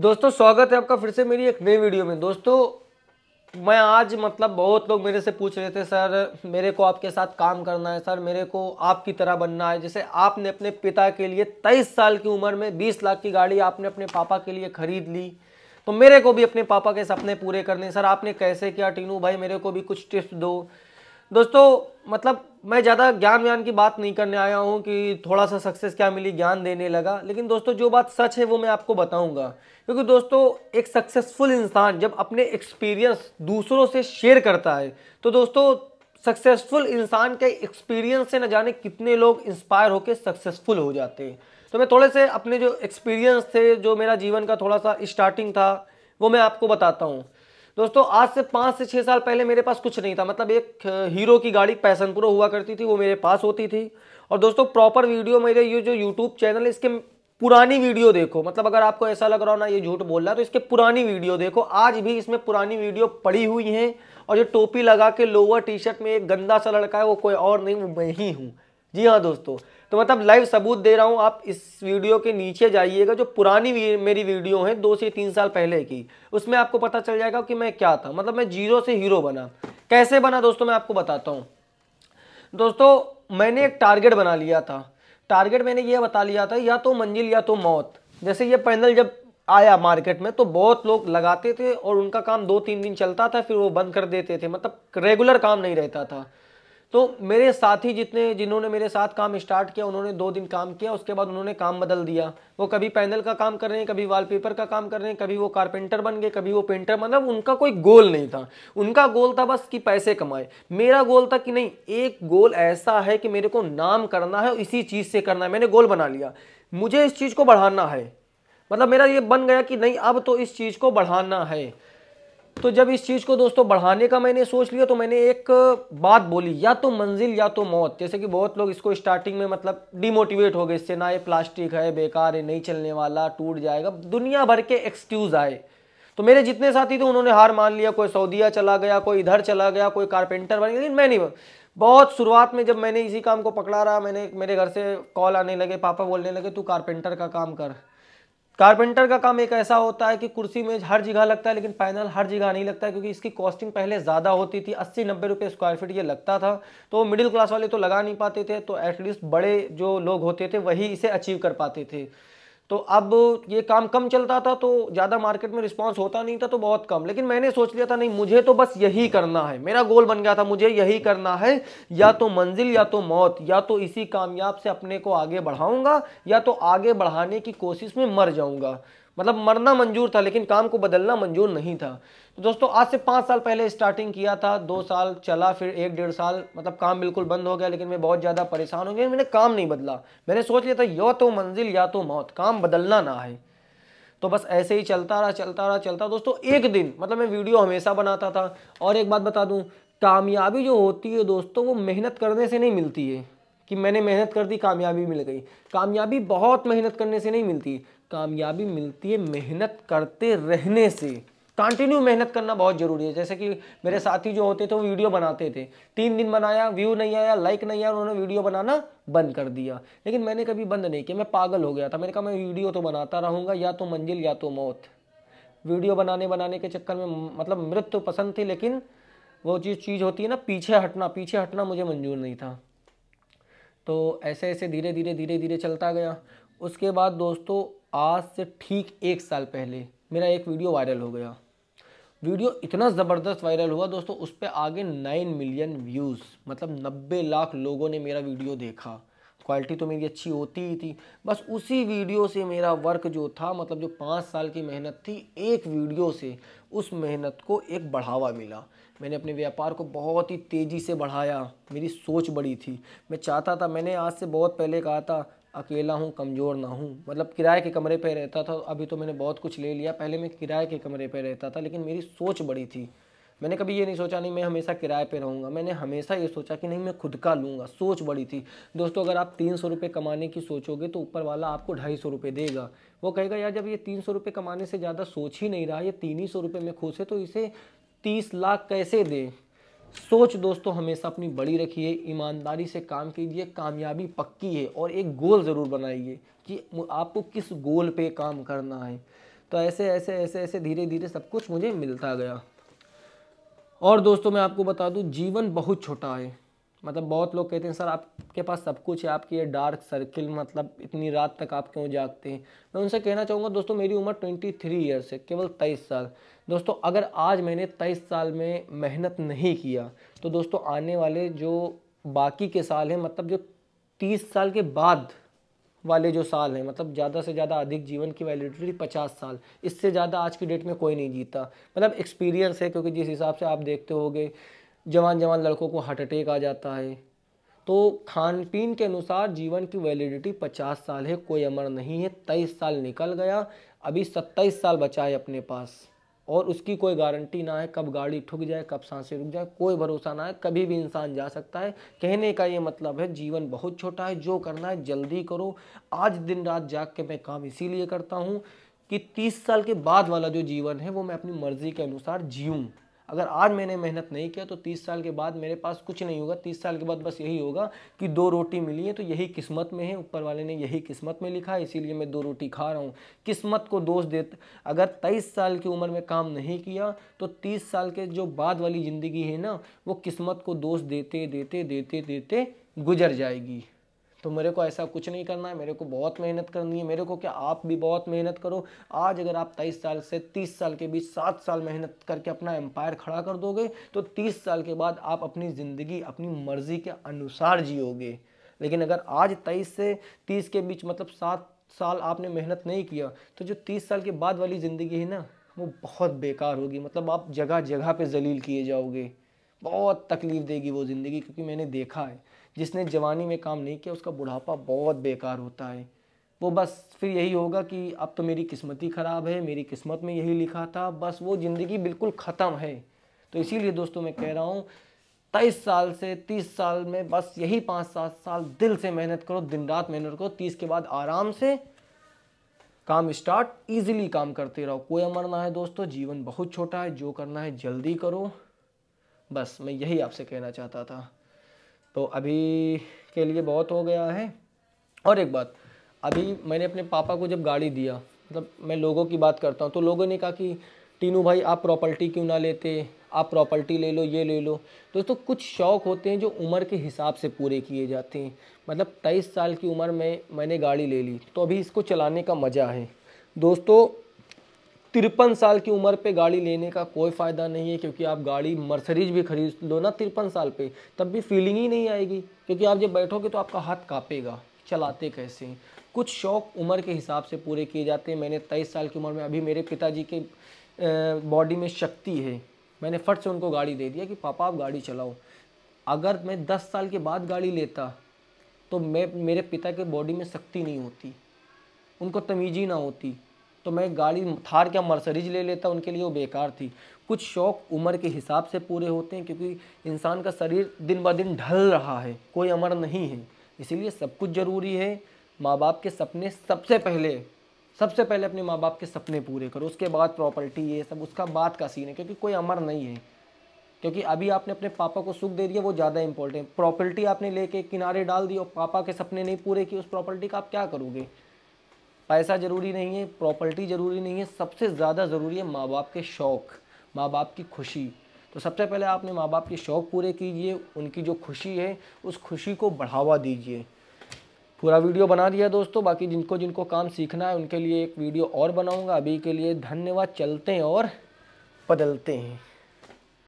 दोस्तों स्वागत है आपका फिर से मेरी एक नई वीडियो में दोस्तों मैं आज मतलब बहुत लोग मेरे से पूछ रहे थे सर मेरे को आपके साथ काम करना है सर मेरे को आपकी तरह बनना है जैसे आपने अपने पिता के लिए तेईस साल की उम्र में बीस लाख की गाड़ी आपने अपने पापा के लिए खरीद ली तो मेरे को भी अपने पापा के सपने पूरे करने सर आपने कैसे किया टीनू भाई मेरे को भी कुछ टिप्स दो दोस्तों मतलब मैं ज़्यादा ज्ञान व्यान की बात नहीं करने आया हूँ कि थोड़ा सा सक्सेस क्या मिली ज्ञान देने लगा लेकिन दोस्तों जो बात सच है वो मैं आपको बताऊँगा क्योंकि दोस्तों एक सक्सेसफुल इंसान जब अपने एक्सपीरियंस दूसरों से शेयर करता है तो दोस्तों सक्सेसफुल इंसान के एक्सपीरियंस से न जाने कितने लोग इंस्पायर होकर सक्सेसफुल हो जाते हैं तो मैं थोड़े से अपने जो एक्सपीरियंस थे जो मेरा जीवन का थोड़ा सा स्टार्टिंग था वो मैं आपको बताता हूँ दोस्तों आज से पाँच से छः साल पहले मेरे पास कुछ नहीं था मतलब एक हीरो की गाड़ी पैसन प्रो हुआ करती थी वो मेरे पास होती थी और दोस्तों प्रॉपर वीडियो मेरे ये जो यूट्यूब चैनल है इसके पुरानी वीडियो देखो मतलब अगर आपको ऐसा लग रहा हो ना ये झूठ बोल रहा है तो इसके पुरानी वीडियो देखो आज भी इसमें पुरानी वीडियो पड़ी हुई हैं और जो टोपी लगा के लोअर टी शर्ट में एक गंदा सा लड़का है वो कोई और नहीं वो मैं ही हूँ जी हाँ दोस्तों तो मतलब लाइव सबूत दे रहा हूँ आप इस वीडियो के नीचे जाइएगा जो पुरानी वी, मेरी वीडियो है दो से तीन साल पहले की उसमें आपको पता चल जाएगा कि मैं क्या था मतलब मैं जीरो से हीरो बना कैसे बना दोस्तों मैं आपको बताता हूँ दोस्तों मैंने एक टारगेट बना लिया था टारगेट मैंने ये बता लिया था या तो मंजिल या तो मौत जैसे ये पैनल जब आया मार्केट में तो बहुत लोग लगाते थे और उनका काम दो तीन दिन चलता था फिर वो बंद कर देते थे मतलब रेगुलर काम नहीं रहता था तो मेरे साथी जितने जिन्होंने मेरे साथ काम स्टार्ट किया उन्होंने दो दिन काम किया उसके बाद उन्होंने काम बदल दिया वो कभी पैनल का काम कर रहे हैं कभी वॉलपेपर का काम कर रहे हैं कभी वो कारपेंटर बन गए कभी वो पेंटर मतलब उनका कोई गोल नहीं था उनका गोल था बस कि पैसे कमाए मेरा गोल था कि नहीं एक गोल ऐसा है कि मेरे को नाम करना है इसी चीज़ से करना है मैंने गोल बना लिया मुझे इस चीज़ को बढ़ाना है मतलब मेरा ये बन गया कि नहीं अब तो इस चीज़ को बढ़ाना है तो जब इस चीज़ को दोस्तों बढ़ाने का मैंने सोच लिया तो मैंने एक बात बोली या तो मंजिल या तो मौत जैसे कि बहुत लोग इसको स्टार्टिंग में मतलब डिमोटिवेट हो गए इससे ना ये प्लास्टिक है बेकार है नहीं चलने वाला टूट जाएगा दुनिया भर के एक्सक्यूज़ आए तो मेरे जितने साथी थे उन्होंने हार मान लिया कोई सऊदिया चला गया कोई इधर चला गया कोई कारपेंटर बन गया लेकिन मैं नहीं बहुत शुरुआत में जब मैंने इसी काम को पकड़ा रहा मैंने मेरे घर से कॉल आने लगे पापा बोलने लगे तू कारपेंटर का काम कर कारपेंटर का काम एक ऐसा होता है कि कुर्सी मेज हर जगह लगता है लेकिन पैनल हर जगह नहीं लगता है क्योंकि इसकी कॉस्टिंग पहले ज़्यादा होती थी अस्सी नब्बे रुपये स्क्वायर फीट ये लगता था तो मिडिल क्लास वाले तो लगा नहीं पाते थे तो एटलीस्ट बड़े जो लोग होते थे वही इसे अचीव कर पाते थे तो अब ये काम कम चलता था तो ज़्यादा मार्केट में रिस्पॉन्स होता नहीं था तो बहुत कम लेकिन मैंने सोच लिया था नहीं मुझे तो बस यही करना है मेरा गोल बन गया था मुझे यही करना है या तो मंजिल या तो मौत या तो इसी कामयाब से अपने को आगे बढ़ाऊंगा या तो आगे बढ़ाने की कोशिश में मर जाऊंगा मतलब मरना मंजूर था लेकिन काम को बदलना मंजूर नहीं था तो दोस्तों आज से पाँच साल पहले स्टार्टिंग किया था दो साल चला फिर एक डेढ़ साल मतलब काम बिल्कुल बंद हो गया लेकिन मैं बहुत ज़्यादा परेशान हो गया मैंने काम नहीं बदला मैंने सोच लिया था या तो मंजिल या तो मौत काम बदलना ना है तो बस ऐसे ही चलता रहा चलता रहा चलता दोस्तों एक दिन मतलब मैं वीडियो हमेशा बनाता था और एक बात बता दूँ कामयाबी जो होती है दोस्तों वो मेहनत करने से नहीं मिलती है कि मैंने मेहनत कर दी कामयाबी मिल गई कामयाबी बहुत मेहनत करने से नहीं मिलती कामयाबी मिलती है मेहनत करते रहने से कंटिन्यू मेहनत करना बहुत ज़रूरी है जैसे कि मेरे साथी जो होते थे वो वीडियो बनाते थे तीन दिन बनाया व्यू नहीं आया लाइक नहीं आया उन्होंने वीडियो बनाना बंद कर दिया लेकिन मैंने कभी बंद नहीं किया मैं पागल हो गया था मैंने कहा मैं वीडियो तो बनाता रहूँगा या तो मंजिल या तो मौत वीडियो बनाने बनाने के चक्कर में मतलब मृत्यु पसंद थी लेकिन वो जो चीज़ होती है ना पीछे हटना पीछे हटना मुझे मंजूर नहीं था तो ऐसे ऐसे धीरे धीरे धीरे धीरे चलता गया उसके बाद दोस्तों आज से ठीक एक साल पहले मेरा एक वीडियो वायरल हो गया वीडियो इतना ज़बरदस्त वायरल हुआ दोस्तों उस पर आगे नाइन मिलियन व्यूज़ मतलब नब्बे लाख लोगों ने मेरा वीडियो देखा क्वालिटी तो मेरी अच्छी होती ही थी बस उसी वीडियो से मेरा वर्क जो था मतलब जो पाँच साल की मेहनत थी एक वीडियो से उस मेहनत को एक बढ़ावा मिला मैंने अपने व्यापार को बहुत ही तेज़ी से बढ़ाया मेरी सोच बड़ी थी मैं चाहता था मैंने आज से बहुत पहले कहा था अकेला हूँ कमज़ोर ना हूँ मतलब किराए के कमरे पर रहता था अभी तो मैंने बहुत कुछ ले लिया पहले मैं किराए के कमरे पर रहता था लेकिन मेरी सोच बड़ी थी मैंने कभी ये नहीं सोचा नहीं मैं हमेशा किराए पे रहूँगा मैंने हमेशा ये सोचा कि नहीं मैं खुद का लूँगा सोच बड़ी थी दोस्तों अगर आप तीन सौ रुपये कमाने की सोचोगे तो ऊपर वाला आपको ढाई सौ रुपये देगा वो कहेगा यार जब ये तीन सौ रुपये कमाने से ज़्यादा सोच ही नहीं रहा ये तीन ही सौ रुपये में खुश है तो इसे तीस लाख कैसे दें सोच दोस्तों हमेशा अपनी बड़ी रखिए ईमानदारी से काम कीजिए कामयाबी पक्की है और एक गोल ज़रूर बनाइए कि आपको किस गोल पे काम करना है तो ऐसे ऐसे ऐसे ऐसे धीरे धीरे सब कुछ मुझे मिलता गया और दोस्तों मैं आपको बता दूं जीवन बहुत छोटा है मतलब बहुत लोग कहते हैं सर आपके पास सब कुछ है आपकी ये डार्क सर्किल मतलब इतनी रात तक आप क्यों जागते हैं मैं उनसे कहना चाहूँगा दोस्तों मेरी उम्र ट्वेंटी थ्री ईयर्स है केवल तेईस साल दोस्तों अगर आज मैंने तेईस साल में मेहनत नहीं किया तो दोस्तों आने वाले जो बाकी के साल हैं मतलब जो तीस साल के बाद वाले जो साल हैं मतलब ज़्यादा से ज़्यादा अधिक जीवन की वैलिडिटी पचास साल इससे ज़्यादा आज की डेट में कोई नहीं जीता मतलब एक्सपीरियंस है क्योंकि जिस हिसाब से आप देखते हो जवान जवान लड़कों को हार्ट अटैक आ जाता है तो खान पीन के अनुसार जीवन की वैलिडिटी पचास साल है कोई अमर नहीं है तेईस साल निकल गया अभी सत्ताईस साल बचा है अपने पास और उसकी कोई गारंटी ना है कब गाड़ी ठुक जाए कब सांसें रुक जाए कोई भरोसा ना है कभी भी इंसान जा सकता है कहने का ये मतलब है जीवन बहुत छोटा है जो करना है जल्दी करो आज दिन रात जाग के मैं काम इसीलिए करता हूँ कि तीस साल के बाद वाला जो जीवन है वो मैं अपनी मर्ज़ी के अनुसार जीऊँ अगर आज मैंने मेहनत नहीं किया तो तीस साल के बाद मेरे पास कुछ नहीं होगा तीस साल के बाद बस यही होगा कि दो रोटी मिली है तो यही किस्मत में है ऊपर वाले ने यही किस्मत में लिखा है इसीलिए मैं दो रोटी खा रहा हूँ किस्मत को दोष दे अगर तेईस साल की उम्र में काम नहीं किया तो तीस साल के जो बाद वाली ज़िंदगी है ना वो किस्मत को दोष देते देते देते देते गुजर जाएगी तो मेरे को ऐसा कुछ नहीं करना है मेरे को बहुत मेहनत करनी है मेरे को क्या आप भी बहुत मेहनत करो आज अगर आप तेईस साल से तीस साल के बीच सात साल मेहनत करके अपना एम्पायर खड़ा कर दोगे तो तीस साल के बाद आप अपनी ज़िंदगी अपनी मर्ज़ी के अनुसार जियोगे लेकिन अगर आज तेईस से तीस के बीच मतलब सात साल आपने मेहनत नहीं किया तो जो तीस साल के बाद वाली ज़िंदगी है ना वो बहुत बेकार होगी मतलब आप जगह जगह पे जलील किए जाओगे बहुत तकलीफ़ देगी वो ज़िंदगी क्योंकि मैंने देखा है जिसने जवानी में काम नहीं किया उसका बुढ़ापा बहुत बेकार होता है वो बस फिर यही होगा कि अब तो मेरी किस्मत ही ख़राब है मेरी किस्मत में यही लिखा था बस वो ज़िंदगी बिल्कुल ख़त्म है तो इसीलिए दोस्तों मैं कह रहा हूँ तेईस साल से तीस साल में बस यही पाँच सात साल दिल से मेहनत करो दिन रात मेहनत करो तीस के बाद आराम से काम स्टार्ट इजीली काम करते रहो कोई अमर ना है दोस्तों जीवन बहुत छोटा है जो करना है जल्दी करो बस मैं यही आपसे कहना चाहता था तो अभी के लिए बहुत हो गया है और एक बात अभी मैंने अपने पापा को जब गाड़ी दिया मतलब मैं लोगों की बात करता हूँ तो लोगों ने कहा कि टीनू भाई आप प्रॉपर्टी क्यों ना लेते आप प्रॉपर्टी ले लो ये ले लो दोस्तों कुछ शौक़ होते हैं जो उम्र के हिसाब से पूरे किए जाते हैं मतलब तेईस साल की उम्र में मैंने गाड़ी ले ली तो अभी इसको चलाने का मज़ा है दोस्तों तिरपन साल की उम्र पे गाड़ी लेने का कोई फ़ायदा नहीं है क्योंकि आप गाड़ी मर्सरीज भी खरीद लो ना तिरपन साल पे तब भी फीलिंग ही नहीं आएगी क्योंकि आप जब बैठोगे तो आपका हाथ कापेगा चलाते कैसे कुछ शौक उम्र के हिसाब से पूरे किए जाते हैं मैंने तेईस साल की उम्र में अभी मेरे पिताजी के बॉडी में शक्ति है मैंने फट से उनको गाड़ी दे दिया कि पापा आप गाड़ी चलाओ अगर मैं दस साल के बाद गाड़ी लेता तो मैं मेरे पिता के बॉडी में शक्ति नहीं होती उनको तमीज़ी ना होती तो मैं गाड़ी थार क्या मर्सरीज ले लेता उनके लिए वो बेकार थी कुछ शौक़ उम्र के हिसाब से पूरे होते हैं क्योंकि इंसान का शरीर दिन ब दिन ढल रहा है कोई अमर नहीं है इसीलिए सब कुछ ज़रूरी है माँ बाप के सपने सबसे पहले सबसे पहले अपने माँ बाप के सपने पूरे करो उसके बाद प्रॉपर्टी ये सब उसका बाद का सीन है क्योंकि कोई अमर नहीं है क्योंकि अभी आपने अपने पापा को सुख दे दिया वो ज़्यादा इंपॉर्टेंट प्रॉपर्टी आपने लेके किनारे डाल दी और पापा के सपने नहीं पूरे किए उस प्रॉपर्टी का आप क्या करोगे पैसा ज़रूरी नहीं है प्रॉपर्टी ज़रूरी नहीं है सबसे ज़्यादा ज़रूरी है माँ बाप के शौक़ माँ बाप की खुशी तो सबसे पहले आपने माँ बाप के शौक़ पूरे कीजिए उनकी जो खुशी है उस खुशी को बढ़ावा दीजिए पूरा वीडियो बना दिया दोस्तों बाकी जिनको जिनको काम सीखना है उनके लिए एक वीडियो और बनाऊंगा अभी के लिए धन्यवाद चलते हैं और बदलते हैं